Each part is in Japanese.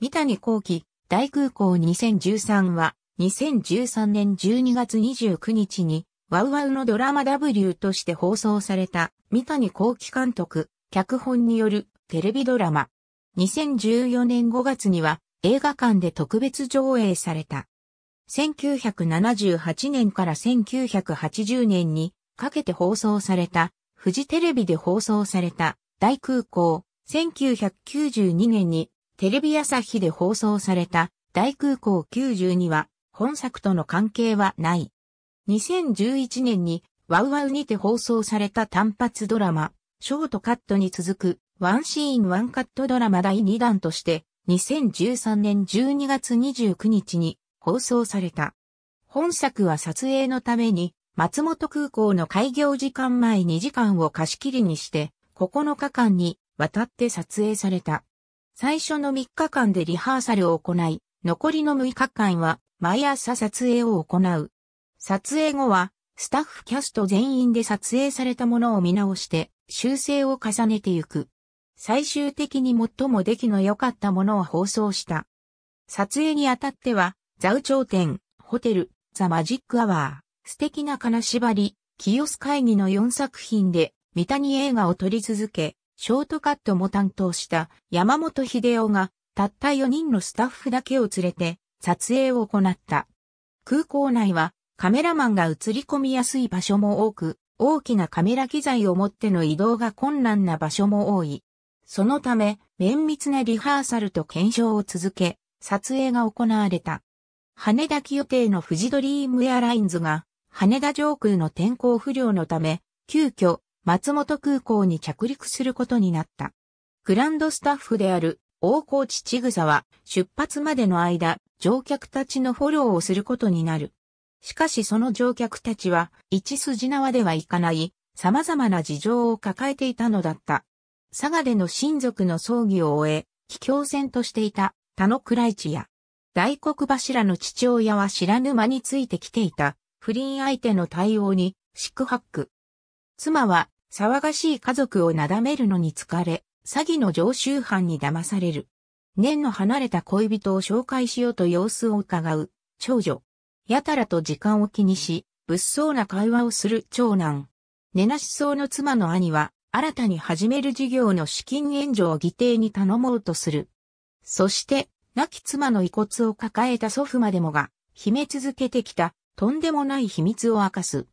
三谷幸喜、大空港2013は、2013年12月29日に、ワウワウのドラマ W として放送された、三谷幸喜監督、脚本によるテレビドラマ。2014年5月には、映画館で特別上映された。1978年から1980年にかけて放送された、フジテレビで放送された、大空港、1992年にテレビ朝日で放送された大空港92は本作との関係はない。2011年にワウワウにて放送された単発ドラマ、ショートカットに続くワンシーンワンカットドラマ第2弾として2013年12月29日に放送された。本作は撮影のために松本空港の開業時間前2時間を貸し切りにして9日間にわたって撮影された。最初の3日間でリハーサルを行い、残りの6日間は毎朝撮影を行う。撮影後は、スタッフキャスト全員で撮影されたものを見直して、修正を重ねていく。最終的に最も出来の良かったものを放送した。撮影にあたっては、ザウ頂点、ホテル、ザ・マジック・アワー、素敵な金縛り、キヨス会議の4作品で、三谷映画を撮り続け、ショートカットも担当した山本秀夫がたった4人のスタッフだけを連れて撮影を行った。空港内はカメラマンが映り込みやすい場所も多く、大きなカメラ機材を持っての移動が困難な場所も多い。そのため、綿密なリハーサルと検証を続け、撮影が行われた。羽田機予定の富士ドリームエアラインズが、羽田上空の天候不良のため、急遽松本空港に着陸することになった。グランドスタッフである大河内千草は出発までの間、乗客たちのフォローをすることになる。しかしその乗客たちは一筋縄ではいかない様々な事情を抱えていたのだった。佐賀での親族の葬儀を終え、帰郷船としていた田野倉市や、大黒柱の父親は知らぬ間についてきていた不倫相手の対応に四苦八苦。妻は騒がしい家族をなだめるのに疲れ、詐欺の常習犯に騙される。年の離れた恋人を紹介しようと様子を伺う、長女。やたらと時間を気にし、物騒な会話をする長男。寝なしそうの妻の兄は、新たに始める事業の資金援助を議定に頼もうとする。そして、亡き妻の遺骨を抱えた祖父までもが、秘め続けてきた、とんでもない秘密を明かす。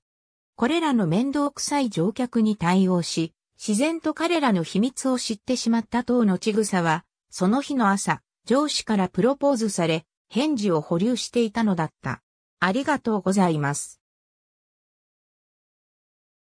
これらの面倒くさい乗客に対応し、自然と彼らの秘密を知ってしまった等のちぐさは、その日の朝、上司からプロポーズされ、返事を保留していたのだった。ありがとうございます。